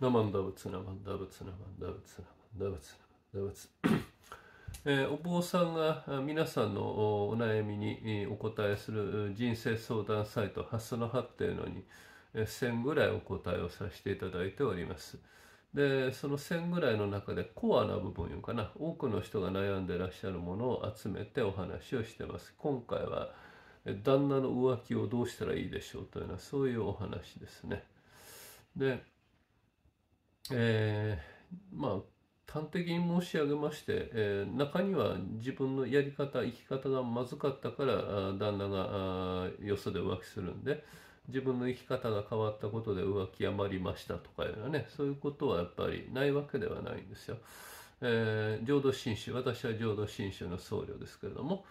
ナマンダブツナマンダブツナマンダブツナマンダブツナマンダブツ。えー、お坊さんが皆さんのお悩みにお答えする人生相談サイトはすの葉っていうのに1000ぐらいお答えをさせていただいております。でその1000ぐらいの中でコアな部分いうかな多くの人が悩んでらっしゃるものを集めてお話をしてます。今回は旦那の浮気をどうしたらいいでしょうというようなそういうお話ですね。でえー、まあ端的に申し上げまして、えー、中には自分のやり方生き方がまずかったから旦那がよそで浮気するんで自分の生き方が変わったことで浮気余りましたとかいうねそういうことはやっぱりないわけではないんですよ。えー、浄土真宗私は浄土真宗の僧侶ですけれども、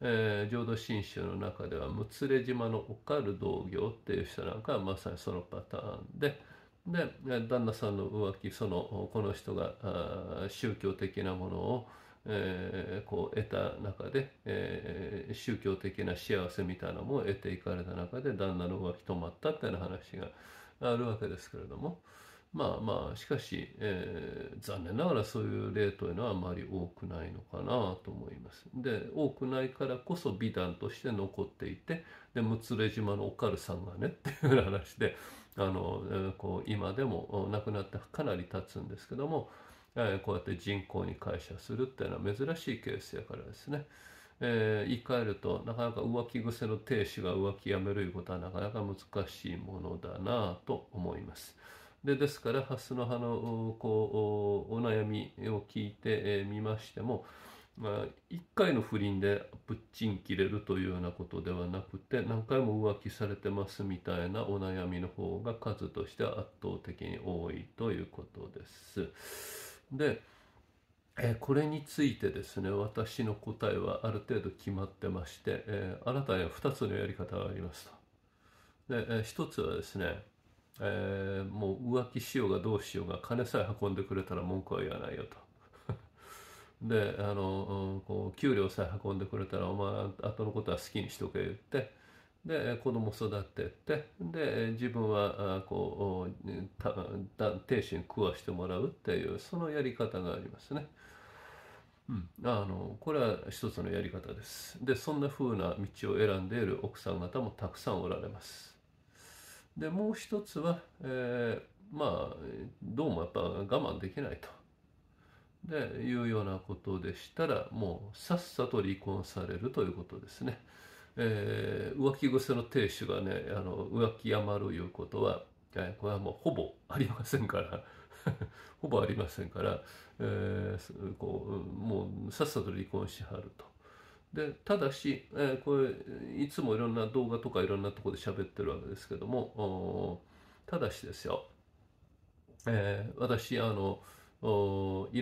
えー、浄土真宗の中では六連島のオカル同業っていう人なんかはまさにそのパターンで。で旦那さんの浮気そのこの人が宗教的なものを、えー、こう得た中で、えー、宗教的な幸せみたいなのも得ていかれた中で旦那の浮気止まったっていう話があるわけですけれどもまあまあしかし、えー、残念ながらそういう例というのはあまり多くないのかなと思います。で多くないからこそ美談として残っていてで六連島のおかるさんがねっていう話で。あのこう今でも亡くなってかなり経つんですけども、えこうやって人口に感謝するっていうのは珍しいケースやからですね。えー、言い換えるとなかなか浮気癖の亭主が浮気やめるいうことはなかなか難しいものだなと思います。でですからハスの葉のこうお悩みを聞いてみましても、まあ、1回の不倫でプッチン切れるというようなことではなくて何回も浮気されてますみたいなお悩みの方が数としては圧倒的に多いということです。でえこれについてですね私の答えはある程度決まってまして、えー、あなたには2つのやり方がありますと。で、えー、1つはですね、えー、もう浮気しようがどうしようが金さえ運んでくれたら文句は言わないよと。であの、こう給料さえ運んでくれたらお前後のことは好きにしとけ言ってで子供育ててで自分はあこうた亭主に食わしてもらうっていうそのやり方がありますね。うん、あのこれは一つのやり方です。でそんな風な道を選んでいる奥さん方もたくさんおられます。でもう一つは、えー、まあどうもやっぱ我慢できないと。でいうようなことでしたらもうさっさと離婚されるということですね。えー、浮気癖の亭主がねあの浮気余るいうことは、えー、これはもうほぼありませんから ほぼありませんから、えー、こうもうさっさと離婚しはると。でただし、えー、これいつもいろんな動画とかいろんなとこで喋ってるわけですけどもただしですよ、えー、私あのい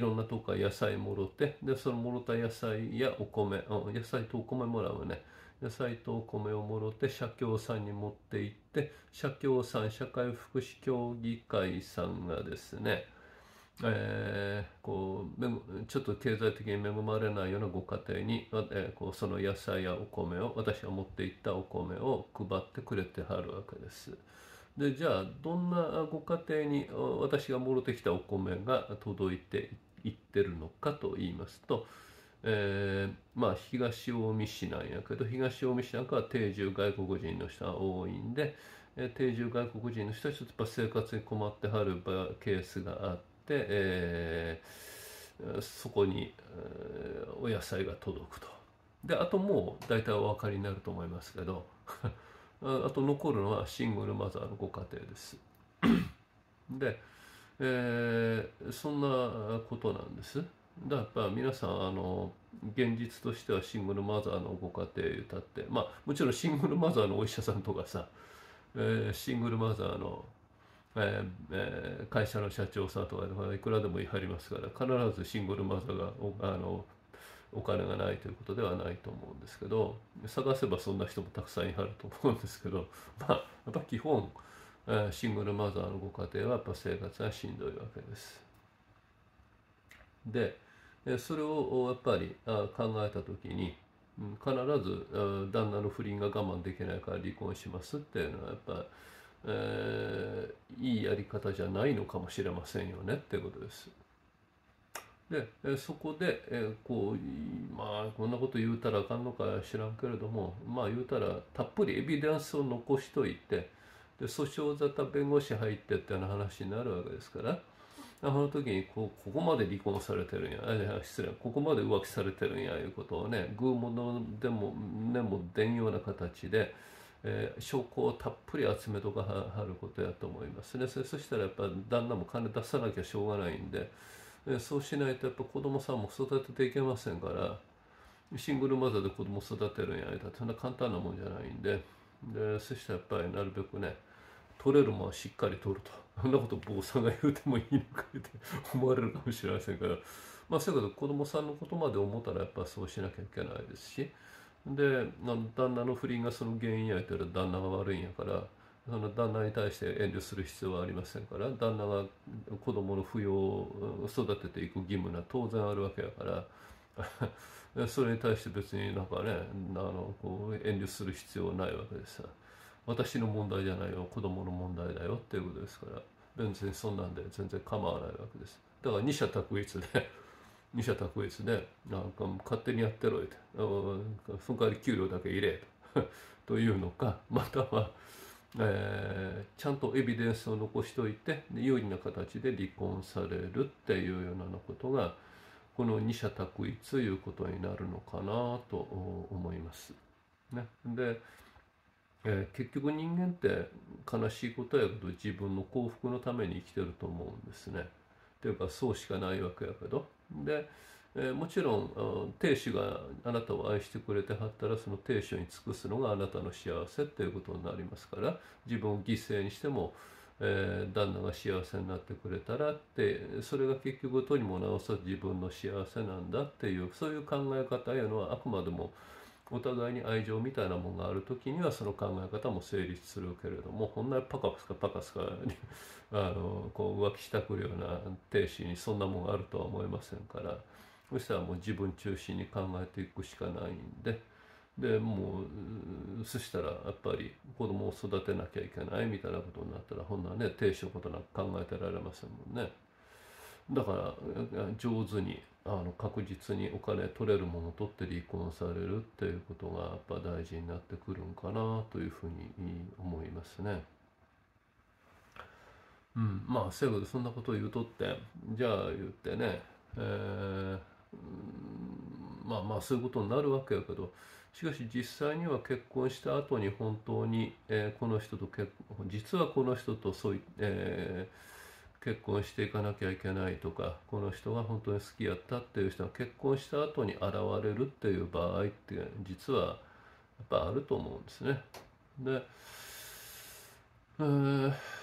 ろんなとこから野菜もろてでそのもろた野菜やお米野菜とお米もらうね野菜とお米をもろて社協さんに持って行って社協さん社会福祉協議会さんがですねえー、こうちょっと経済的に恵まれないようなご家庭に、えー、こうその野菜やお米を私が持っていったお米を配ってくれてはるわけです。でじゃあどんなご家庭に私がもろてきたお米が届いていってるのかと言いますと、えー、まあ東近江市なんやけど東近江市なんかは定住外国人の人が多いんで、え定住外国人の人はちょっと生活に困ってはるケースがあって、えー、そこに、えー、お野菜が届くと。であともう大体お分かりになると思いますけどあと残るのはシングルマザーのご家庭です。で、えー、そんなことなんです。だやっぱ皆さんあの現実としてはシングルマザーのご家庭歌ってまあもちろんシングルマザーのお医者さんとかさ、えー、シングルマザーの、えーえー、会社の社長さんとかいくらでも入りますから必ずシングルマザーがあのお金がないということではないと思うんですけど探せばそんな人もたくさんいはると思うんですけど まあやっぱ基本シングルマザーのご家庭はやっぱ生活がしんどいわけです。でそれをやっぱり考えた時に必ず旦那の不倫が我慢できないから離婚しますっていうのはやっぱ、えー、いいやり方じゃないのかもしれませんよねっていうことです。でそこで、えこうまあこんなこと言うたらあかんのか知らんけれどもまあ言うたらたっぷりエビデンスを残しといてで訴訟沙汰弁護士入ってっていう話になるわけですから。あの時にこうここまで離婚されてるんや失礼ここまで浮気されてるんやいうことをね偶物でも根も出んような形で、えー、証拠をたっぷり集めとかはることやと思いますねそしたらやっぱ旦那も金出さなきゃしょうがないんで。そうしないとやっぱ子供さんも育てていけませんからシングルマザーで子供育てるんやあれそんな簡単なもんじゃないんででそしたらやっぱりなるべくね取れるものはしっかり取るとそんなこと坊さんが言うてもいいのかって 思われるかもしれませんからまあそういうこと子供さんのことまで思ったらやっぱそうしなきゃいけないですしで旦那の不倫がその原因やったら旦那が悪いんやから。その旦那に対して遠慮する必要はありませんから旦那が子供の扶養を育てていく義務が当然あるわけだから それに対して別になんかねあのこう遠慮する必要はないわけです私の問題じゃないよ子供の問題だよっていうことですから別にそんなんで全然構わないわけですだから二者択一で 二者択一でなんか勝手にやってろいとその代わり給料だけ入れと というのかまたはえー、ちゃんとエビデンスを残しておいて有利な形で離婚されるっていうようなことがこの二者択一いうことになるのかなと思います。ね、で、えー、結局人間って悲しいことやけど自分の幸福のために生きてると思うんですね。というかそうしかないわけやけど。でえもちろん亭主があなたを愛してくれてはったらその亭主に尽くすのがあなたの幸せっていうことになりますから自分を犠牲にしても、えー、旦那が幸せになってくれたらってそれが結局とにもなおさ自分の幸せなんだっていうそういう考え方いうのはあくまでもお互いに愛情みたいなものがある時にはその考え方も成立するけれどもこんなパカスカパカスカ あのこう浮気したくるような亭主にそんなもんあるとは思いませんから。そしたらもう自分中心に考えていくしかないんで。でもうそしたらやっぱり子供を育てなきゃいけないみたいなことになったらほんならね亭主のことなんか考えてられませんもんねだから上手にあの確実にお金取れるもの取って離婚されるっていうことがやっぱ大事になってくるんかなというふうに思いますね。うん、まあせやけどそんなことを言うとってじゃあ言ってね、えーまあまあそういうことになるわけやけどしかし実際には結婚した後に本当に、えー、この人と結婚実はこの人とそうい、えー、結婚していかなきゃいけないとかこの人が本当に好きやったっていう人が結婚した後に現れるっていう場合って実はやっぱあると思うんですね。で、えー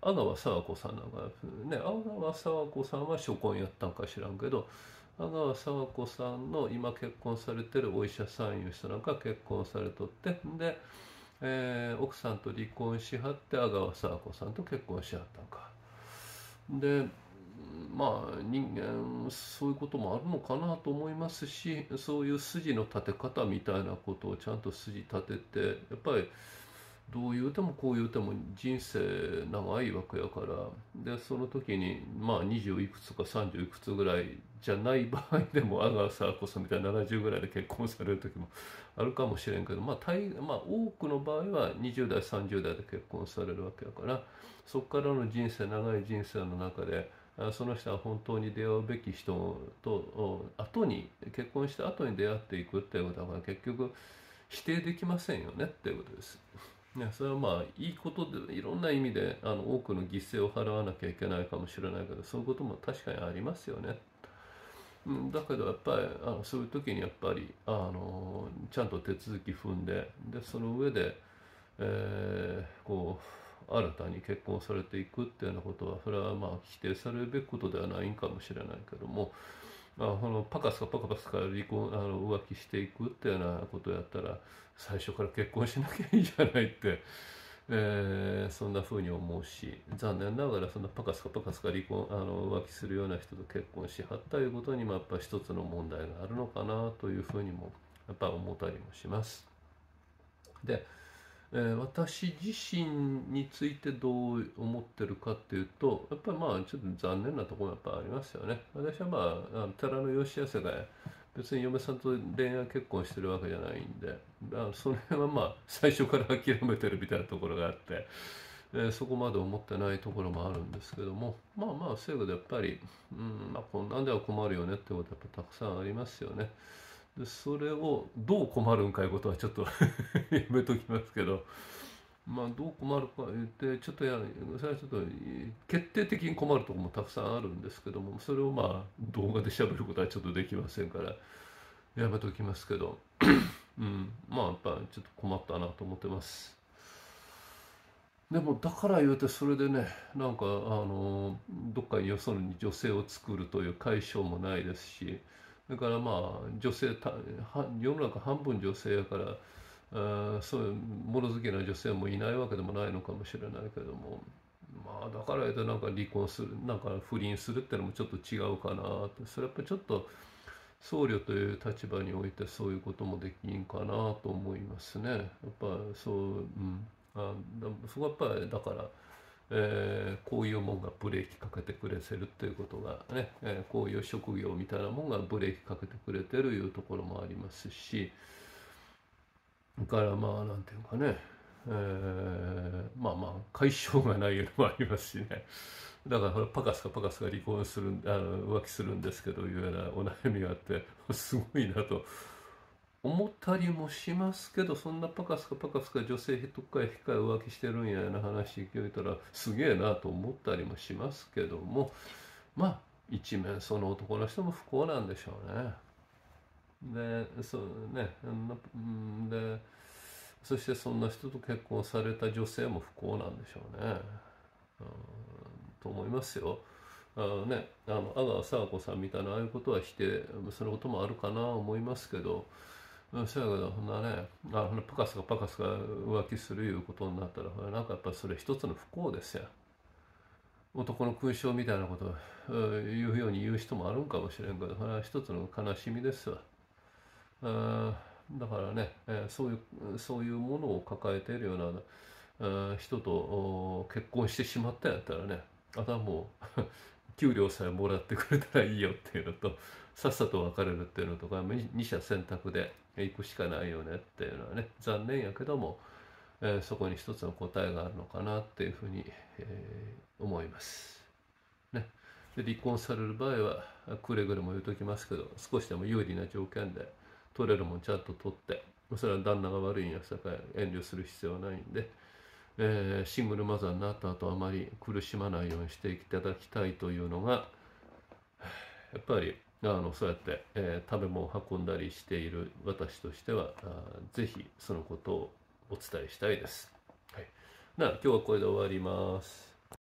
阿川佐和子さんなんかね阿川佐和子さんは初婚やったんか知らんけど阿川佐和子さんの今結婚されてるお医者さんいう人なんか結婚されとってで、えー、奥さんと離婚しはって阿川佐和子さんと結婚しはったんか。でまあ人間そういうこともあるのかなと思いますしそういう筋の立て方みたいなことをちゃんと筋立ててやっぱりどういうてもこういうても人生長いわけやからでその時にまあ20いくつか30いくつぐらいじゃない場合でも阿川佐和子さんみたいな70ぐらいで結婚される時もあるかもしれんけど、まあ大まあ、多くの場合は20代30代で結婚されるわけやからそこからの人生長い人生の中で。その人は本当に出会うべき人と後に結婚した後に出会っていくっていうことは結局否定できませんよねっていうことです。ね、それはまあいいことでいろんな意味であの多くの犠牲を払わなきゃいけないかもしれないけどそういうことも確かにありますよね。だけどやっぱりあのそういう時にやっぱりあのちゃんと手続き踏んででその上で、えー、こう新たに結婚されていくっていうようなことはそれはまあ否定されるべきことではないんかもしれないけどもまあ、このパカスカパカパスカ離婚あの浮気していくっていうようなことやったら最初から結婚しなきゃいいじゃないって、えー、そんなふうに思うし残念ながらそんなパカスカパカスカ離婚あの浮気するような人と結婚しはったいうことにもやっぱ一つの問題があるのかなというふうにもやっぱ思ったりもします。でえ私自身についてどう思ってるかっていうとやっぱりまあちょっと残念なところやっぱありますよね私はまあ寺の良しが別に嫁さんと恋愛結婚してるわけじゃないんであその辺はまあ最初から諦めてるみたいなところがあって、えそこまで思ってないところもあるんですけどもまあまあういでやっぱり、うんまあ、こんなんでは困るよねってことやっぱたくさんありますよね。でそれをどう困るんかいうことはちょっと やめときますけどまあどう困るか言ってちょっとやそれはちょっと決定的に困るとこもたくさんあるんですけどもそれをまあ動画でしゃべることはちょっとできませんからやめときますけど、うん、まあやっぱちょっと困ったなと思ってます。でもだから言うてそれでねなんかあのどっかによそに女性を作るという解消もないですしだからまあ女性世の中半分女性やからあそういう物好きな女性もいないわけでもないのかもしれないけどもまあだからえとなんか離婚するなんか不倫するってのもちょっと違うかなってそれやっぱちょっと僧侶という立場においてそういうこともできんかなと思いますねやっぱそううんあそこはやっぱりだから。えー、こういうもんがブレーキかけてくれてるっていうことがね、えー、こういう職業みたいなもんがブレーキかけてくれてるいうところもありますしだからまあなんていうかね、えー、まあまあ解消がないのもありますしねだからほらパカスかパカスが離婚するあの浮気するんですけどいうようなお悩みがあってすごいなと。思ったりもしますけどそんなパカスカパカスカ女性とかへ控え浮気してるんやな話聞いたらすげえなと思ったりもしますけどもまあ一面その男の人も不幸なんでしょうね。でそうねでそしてそんな人と結婚された女性も不幸なんでしょうね。と思いますよ。あのね、あの阿川佐和子さんみたいなああいうことはしてそのこともあるかな思いますけど。うん、そうやけどほんなねあのパカスがパカスが浮気するいうことになったらほらなんかやっぱそれ一つの不幸ですや男の勲章みたいなことを言うように言う人もあるんかもしれんけどそれは一つの悲しみですわだからね、えそういうそういうものを抱えているような人と結婚してしまったんやったらねあとはもう給料さえもらってくれたらいいよっていうのとさっさと別れるっていうのとか2者選択で行くしかないよねっていうのはね残念やけども、えー、そこに一つの答えがあるのかなっていうふうに、えー、思います。ね、で離婚される場合はくれぐれも言うときますけど少しでも有利な条件で取れるもんちゃんと取ってそれは旦那が悪いんやさかい遠慮する必要はないんで。えー、シングルマザーになった後あまり苦しまないようにしていただきたいというのがやっぱりあのそうやって、えー、食べ物を運んだりしている私としては是非そのことをお伝えしたいです。はい、な今日はこれで終わります。